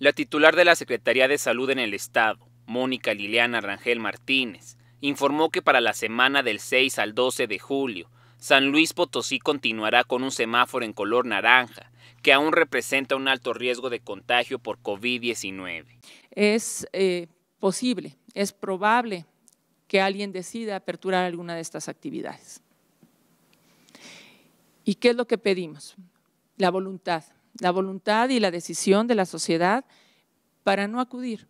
La titular de la Secretaría de Salud en el Estado, Mónica Liliana Rangel Martínez, informó que para la semana del 6 al 12 de julio, San Luis Potosí continuará con un semáforo en color naranja, que aún representa un alto riesgo de contagio por COVID-19. Es eh, posible, es probable que alguien decida aperturar alguna de estas actividades. ¿Y qué es lo que pedimos? La voluntad la voluntad y la decisión de la sociedad para no acudir.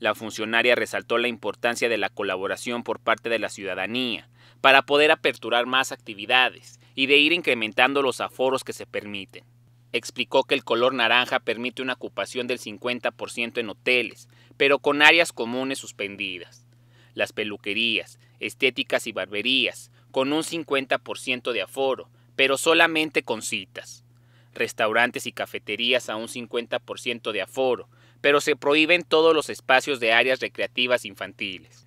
La funcionaria resaltó la importancia de la colaboración por parte de la ciudadanía para poder aperturar más actividades y de ir incrementando los aforos que se permiten. Explicó que el color naranja permite una ocupación del 50% en hoteles, pero con áreas comunes suspendidas. Las peluquerías, estéticas y barberías, con un 50% de aforo, pero solamente con citas restaurantes y cafeterías a un 50% de aforo, pero se prohíben todos los espacios de áreas recreativas infantiles.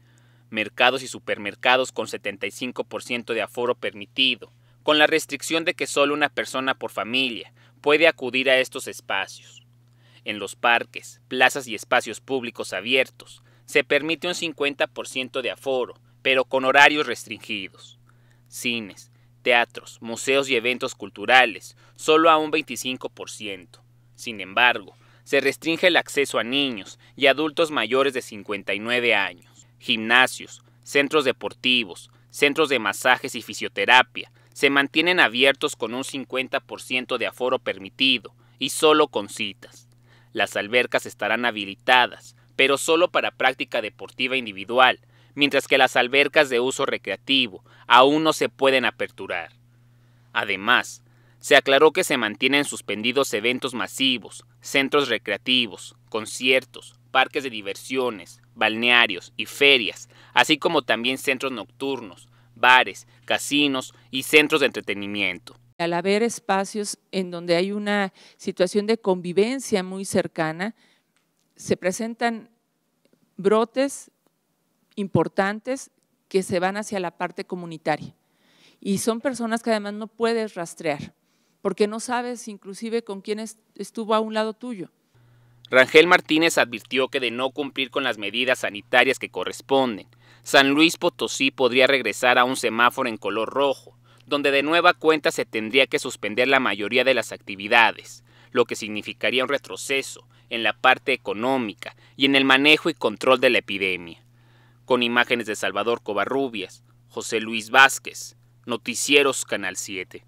Mercados y supermercados con 75% de aforo permitido, con la restricción de que solo una persona por familia puede acudir a estos espacios. En los parques, plazas y espacios públicos abiertos, se permite un 50% de aforo, pero con horarios restringidos. Cines, teatros, museos y eventos culturales, solo a un 25%. Sin embargo, se restringe el acceso a niños y adultos mayores de 59 años. Gimnasios, centros deportivos, centros de masajes y fisioterapia se mantienen abiertos con un 50% de aforo permitido y solo con citas. Las albercas estarán habilitadas, pero solo para práctica deportiva individual, mientras que las albercas de uso recreativo aún no se pueden aperturar. Además, se aclaró que se mantienen suspendidos eventos masivos, centros recreativos, conciertos, parques de diversiones, balnearios y ferias, así como también centros nocturnos, bares, casinos y centros de entretenimiento. Al haber espacios en donde hay una situación de convivencia muy cercana, se presentan brotes importantes que se van hacia la parte comunitaria. Y son personas que además no puedes rastrear, porque no sabes inclusive con quién estuvo a un lado tuyo. Rangel Martínez advirtió que de no cumplir con las medidas sanitarias que corresponden, San Luis Potosí podría regresar a un semáforo en color rojo, donde de nueva cuenta se tendría que suspender la mayoría de las actividades, lo que significaría un retroceso en la parte económica y en el manejo y control de la epidemia con imágenes de Salvador Covarrubias, José Luis Vázquez, Noticieros Canal 7.